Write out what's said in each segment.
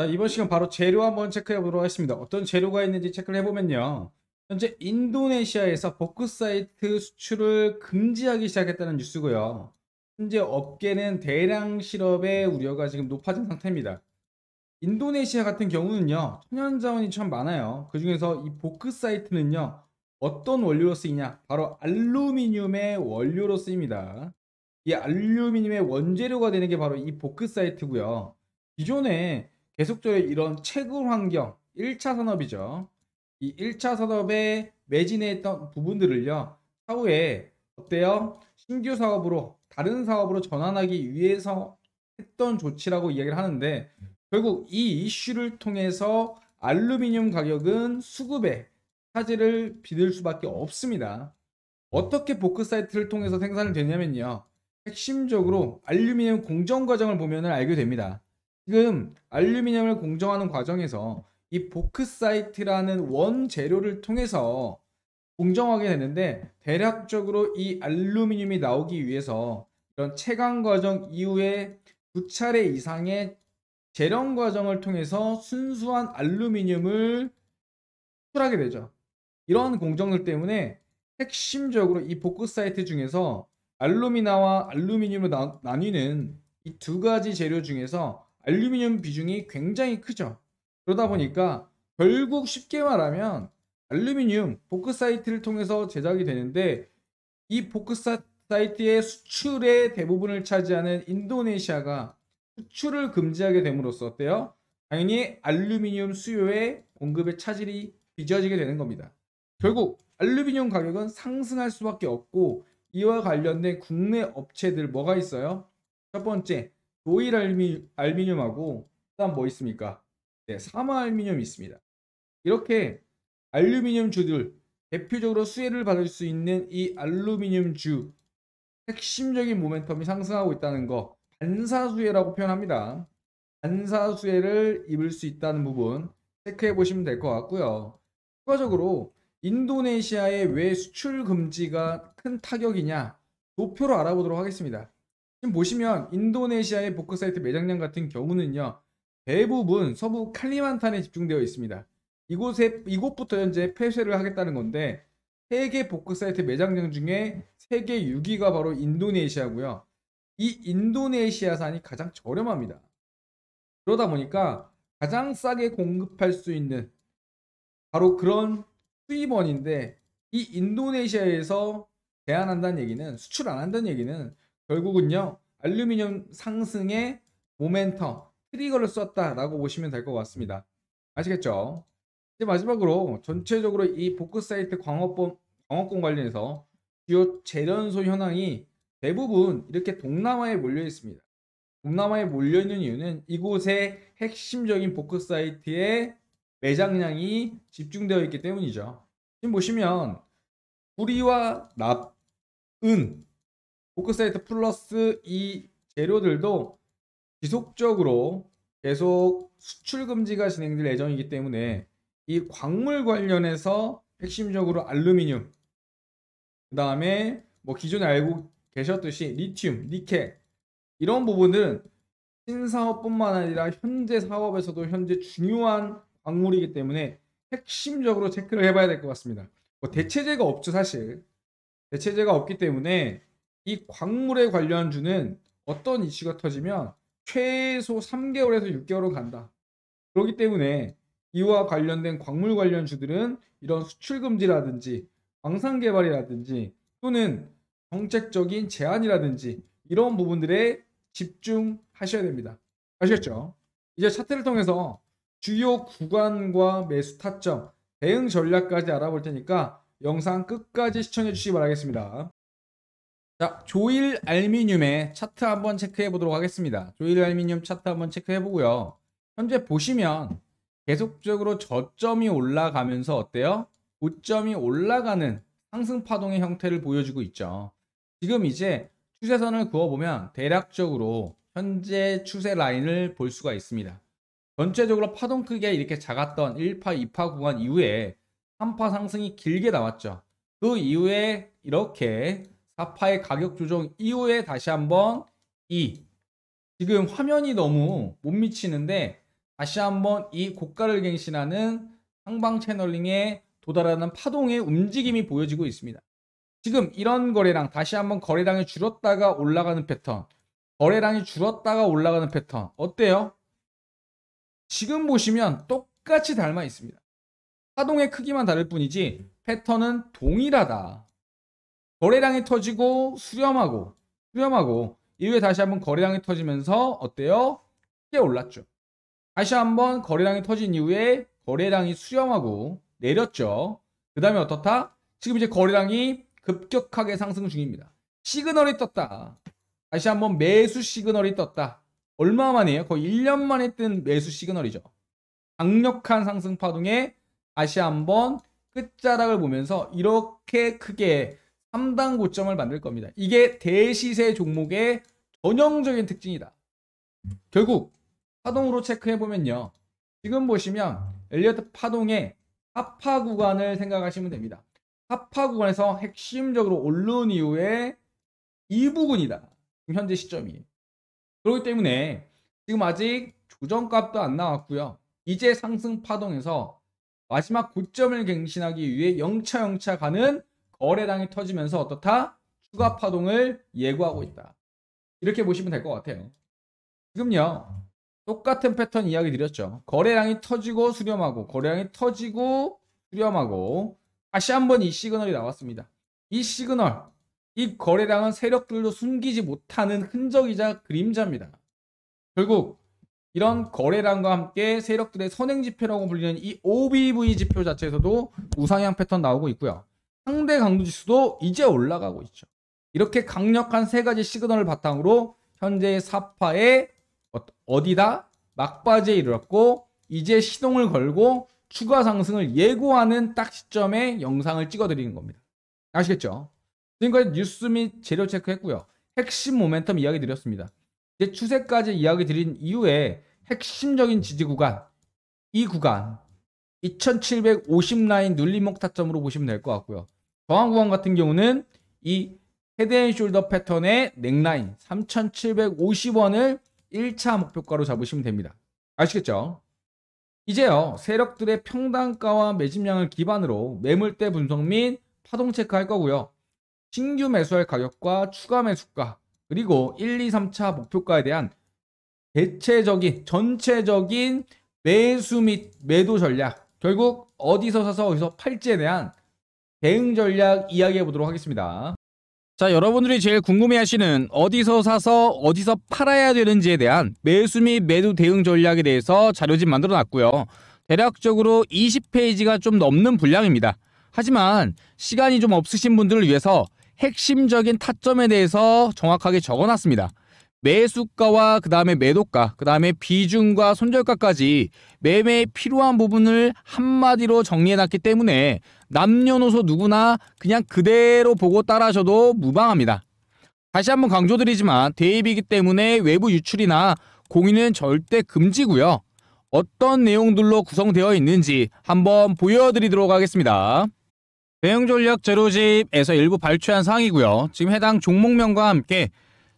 자, 이번 시간 바로 재료 한번 체크해 보도록 하겠습니다. 어떤 재료가 있는지 체크를 해보면요. 현재 인도네시아에서 버크사이트 수출을 금지하기 시작했다는 뉴스고요. 현재 업계는 대량 실업의 우려가 지금 높아진 상태입니다. 인도네시아 같은 경우는요. 천연자원이 참 많아요. 그 중에서 이 보크사이트는요. 어떤 원료로 쓰이냐? 바로 알루미늄의 원료로 쓰입니다. 이 알루미늄의 원재료가 되는 게 바로 이 보크사이트고요. 기존에 계속적으로 이런 채굴 환경 1차 산업이죠. 이 1차 산업에 매진했던 부분들을요. 차후에 어때요? 신규 사업으로 다른 사업으로 전환하기 위해서 했던 조치라고 이야기를 하는데 결국 이 이슈를 통해서 알루미늄 가격은 수급에 차질을 빚을 수밖에 없습니다. 어떻게 보크 사이트를 통해서 생산을 되냐면요. 핵심적으로 알루미늄 공정 과정을 보면 알게 됩니다. 지금 알루미늄을 공정하는 과정에서 이 보크사이트라는 원재료를 통해서 공정하게 되는데 대략적으로 이 알루미늄이 나오기 위해서 이런 채광 과정 이후에 두 차례 이상의 재련 과정을 통해서 순수한 알루미늄을 수출하게 되죠. 이런 공정들 때문에 핵심적으로 이 보크사이트 중에서 알루미나와 알루미늄으로 나, 나뉘는 이 두 가지 재료 중에서 알루미늄 비중이 굉장히 크죠. 그러다 아. 보니까 결국 쉽게 말하면 알루미늄 보크사이트를 통해서 제작이 되는데 이 보크사이트의 수출의 대부분을 차지하는 인도네시아가 수출을 금지하게 됨으로써 어때요? 당연히 알루미늄 수요의 공급의 차질이 빚어지게 되는 겁니다. 결국 알루미늄 가격은 상승할 수밖에 없고 이와 관련된 국내 업체들 뭐가 있어요? 첫 번째 도일 알미, 알미늄하고 일단 뭐 있습니까? 네, 사마 알미늄이 있습니다. 이렇게 알루미늄 주들 대표적으로 수혜를 받을 수 있는 이 알루미늄 주 핵심적인 모멘텀이 상승하고 있다는 거 반사수혜라고 표현합니다. 반사수혜를 입을 수 있다는 부분 체크해 보시면 될 것 같고요. 추가적으로 인도네시아의 왜 수출 금지가 큰 타격이냐 도표로 알아보도록 하겠습니다. 지금 보시면 인도네시아의 보크사이트 매장량 같은 경우는요. 대부분 서부 칼리만탄에 집중되어 있습니다. 이곳에 이곳부터 현재 폐쇄를 하겠다는 건데 세계 보크사이트 매장량 중에 세계 6위가 바로 인도네시아고요. 이 인도네시아산이 가장 저렴합니다. 그러다 보니까 가장 싸게 공급할 수 있는 바로 그런 수입원인데 이 인도네시아에서 제한한다는 얘기는 수출 안 한다는 얘기는 결국은요 알루미늄 상승의 모멘텀 트리거를 썼다라고 보시면 될 것 같습니다. 아시겠죠? 이제 마지막으로 전체적으로 이 복구사이트 광업본, 광업권 관련해서 주요 재련소 현황이 대부분 이렇게 동남아에 몰려 있습니다. 동남아에 몰려 있는 이유는 이곳의 핵심적인 복구사이트의 매장량이 집중되어 있기 때문이죠. 지금 보시면 구리와 납, 은, 보크사이트 플러스 이 재료들도 지속적으로 계속 수출 금지가 진행될 예정이기 때문에 이 광물 관련해서 핵심적으로 알루미늄 그 다음에 뭐 기존에 알고 계셨듯이 리튬, 니켈 이런 부분들은 신사업뿐만 아니라 현재 사업에서도 현재 중요한 광물이기 때문에 핵심적으로 체크를 해봐야 될 것 같습니다. 뭐 대체제가 없죠 사실. 대체제가 없기 때문에 이 광물에 관련 주는 어떤 이슈가 터지면 최소 3개월에서 6개월은 간다. 그렇기 때문에 이와 관련된 광물 관련 주들은 이런 수출 금지라든지 광산 개발이라든지 또는 정책적인 제한이라든지 이런 부분들에 집중하셔야 됩니다. 아셨죠 이제 차트를 통해서 주요 구간과 매수 타점, 대응 전략까지 알아볼 테니까 영상 끝까지 시청해 주시기 바라겠습니다. 자, 조일 알미늄의 차트 한번 체크해 보도록 하겠습니다. 조일 알미늄 차트 한번 체크해 보고요. 현재 보시면 계속적으로 저점이 올라가면서 어때요? 고점이 올라가는 상승 파동의 형태를 보여주고 있죠. 지금 이제 추세선을 그어보면 대략적으로 현재 추세 라인을 볼 수가 있습니다. 전체적으로 파동 크기가 이렇게 작았던 1파, 2파 구간 이후에 3파 상승이 길게 나왔죠. 그 이후에 이렇게 4파의 가격 조정 이후에 다시 한번 2 지금 화면이 너무 못 미치는데 다시 한번 이 고가를 갱신하는 상방 채널링에 도달하는 파동의 움직임이 보여지고 있습니다. 지금 이런 거래량 다시 한번 거래량이 줄었다가 올라가는 패턴 거래량이 줄었다가 올라가는 패턴 어때요? 지금 보시면 똑같이 닮아 있습니다. 파동의 크기만 다를 뿐이지 패턴은 동일하다. 거래량이 터지고 수렴하고 수렴하고 이후에 다시 한번 거래량이 터지면서 어때요? 크게 올랐죠. 다시 한번 거래량이 터진 이후에 거래량이 수렴하고 내렸죠. 그 다음에 어떻다? 지금 이제 거래량이 급격하게 상승 중입니다. 시그널이 떴다. 다시 한번 매수 시그널이 떴다. 얼마 만에요? 거의 1년 만에 뜬 매수 시그널이죠. 강력한 상승 파동에 다시 한번 끝자락을 보면서 이렇게 크게 3단 고점을 만들 겁니다. 이게 대시세 종목의 전형적인 특징이다. 결국 파동으로 체크해보면요. 지금 보시면 엘리어트 파동의 하파 구간을 생각하시면 됩니다. 하파 구간에서 핵심적으로 올른 이후에 이 부분이다. 현재 시점이. 그렇기 때문에 지금 아직 조정값도 안 나왔고요. 이제 상승 파동에서 마지막 고점을 갱신하기 위해 영차영차 가는 거래량이 터지면서 어떻다? 추가 파동을 예고하고 있다. 이렇게 보시면 될 것 같아요. 지금요. 똑같은 패턴 이야기 드렸죠. 거래량이 터지고 수렴하고 거래량이 터지고 수렴하고 다시 한번 이 시그널이 나왔습니다. 이 시그널, 이 거래량은 세력들도 숨기지 못하는 흔적이자 그림자입니다. 결국 이런 거래량과 함께 세력들의 선행 지표라고 불리는 이 OBV 지표 자체에서도 우상향 패턴 나오고 있고요. 상대 강도지수도 이제 올라가고 있죠. 이렇게 강력한 세 가지 시그널을 바탕으로 현재 사파의 어, 어디다 막바지에 이르렀고 이제 시동을 걸고 추가 상승을 예고하는 딱 시점에 영상을 찍어드리는 겁니다. 아시겠죠? 지금까지 뉴스 및 재료 체크했고요. 핵심 모멘텀 이야기 드렸습니다. 이제 추세까지 이야기 드린 이후에 핵심적인 지지 구간 이 구간 2750라인 눌림목 타점으로 보시면 될 것 같고요. 저항구간 같은 경우는 이 헤드앤숄더 패턴의 넥라인 3,750원을 1차 목표가로 잡으시면 됩니다. 아시겠죠? 이제요 세력들의 평단가와 매집량을 기반으로 매물대 분석 및 파동 체크할 거고요. 신규 매수할 가격과 추가 매수가 그리고 1, 2, 3차 목표가에 대한 대체적인 전체적인 매수 및 매도 전략 결국 어디서 사서 어디서 팔지에 대한 대응 전략 이야기해 보도록 하겠습니다. 자, 여러분들이 제일 궁금해하시는 어디서 사서 어디서 팔아야 되는지에 대한 매수 및 매도 대응 전략에 대해서 자료집 만들어 놨고요. 대략적으로 20페이지가 좀 넘는 분량입니다. 하지만 시간이 좀 없으신 분들을 위해서 핵심적인 타점에 대해서 정확하게 적어 놨습니다. 매수가와 그 다음에 매도가, 그 다음에 비중과 손절가까지 매매에 필요한 부분을 한마디로 정리해놨기 때문에 남녀노소 누구나 그냥 그대로 보고 따라하셔도 무방합니다. 다시 한번 강조드리지만 대입이기 때문에 외부 유출이나 공인은 절대 금지고요. 어떤 내용들로 구성되어 있는지 한번 보여드리도록 하겠습니다. 대형전력 제로집에서 일부 발췌한 사항이고요. 지금 해당 종목명과 함께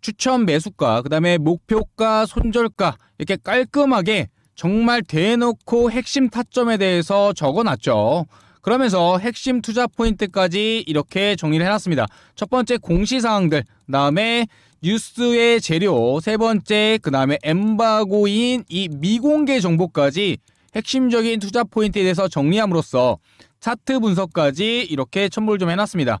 추천 매수가, 그 다음에 목표가, 손절가 이렇게 깔끔하게 정말 대놓고 핵심 타점에 대해서 적어놨죠. 그러면서 핵심 투자 포인트까지 이렇게 정리를 해놨습니다. 첫 번째 공시사항들, 다음에 뉴스의 재료, 세 번째, 그 다음에 엠바고인 이 미공개 정보까지 핵심적인 투자 포인트에 대해서 정리함으로써 차트 분석까지 이렇게 첨부를 좀 해놨습니다.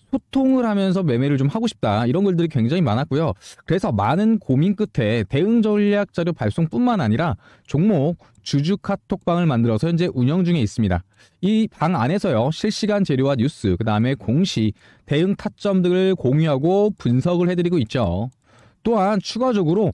소통을 하면서 매매를 좀 하고 싶다 이런 글들이 굉장히 많았고요. 그래서 많은 고민 끝에 대응 전략 자료 발송뿐만 아니라 종목 주주 카톡방을 만들어서 현재 운영 중에 있습니다. 이 방 안에서요 실시간 재료와 뉴스 그 다음에 공시 대응 타점 등을 공유하고 분석을 해드리고 있죠. 또한 추가적으로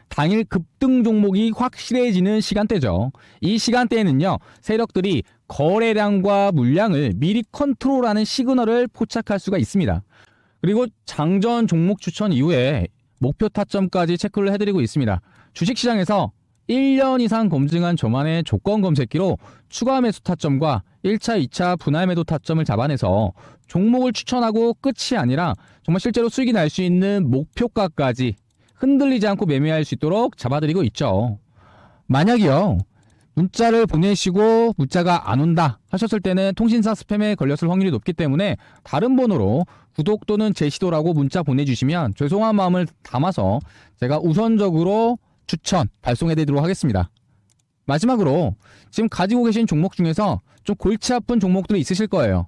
당일 급등 종목이 확실해지는 시간대죠. 이 시간대에는요, 세력들이 거래량과 물량을 미리 컨트롤하는 시그널을 포착할 수가 있습니다. 그리고 장전 종목 추천 이후에 목표 타점까지 체크를 해드리고 있습니다. 주식시장에서 1년 이상 검증한 저만의 조건 검색기로 추가 매수 타점과 1차, 2차 분할 매도 타점을 잡아내서 종목을 추천하고 끝이 아니라 정말 실제로 수익이 날 수 있는 목표가까지 흔들리지 않고 매매할 수 있도록 잡아드리고 있죠. 만약이요. 문자를 보내시고 문자가 안 온다 하셨을 때는 통신사 스팸에 걸렸을 확률이 높기 때문에 다른 번호로 구독 또는 제시도라고 문자 보내주시면 죄송한 마음을 담아서 제가 우선적으로 추천 발송해드리도록 하겠습니다. 마지막으로 지금 가지고 계신 종목 중에서 좀 골치 아픈 종목들이 있으실 거예요.